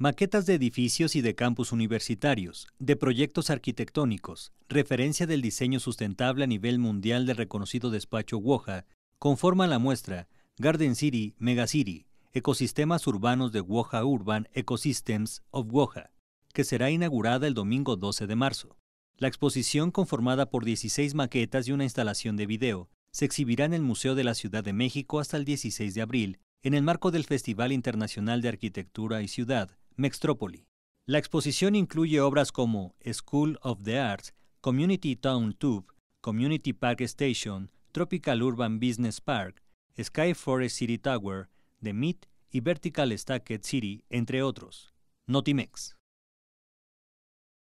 Maquetas de edificios y de campus universitarios, de proyectos arquitectónicos, referencia del diseño sustentable a nivel mundial del reconocido despacho Woja, conforman la muestra Garden City, Megacity, Ecosistemas Urbanos de Woja Urban Ecosystems of Woja, que será inaugurada el domingo 12 de marzo. La exposición, conformada por 16 maquetas y una instalación de video, se exhibirá en el Museo de la Ciudad de México hasta el 16 de abril, en el marco del Festival Internacional de Arquitectura y Ciudad, la exposición incluye obras como School of the Arts, Community Town Tube, Community Park Station, Tropical Urban Business Park, Sky Forest City Tower, The Meet y Vertical Stacked City, entre otros. Notimex.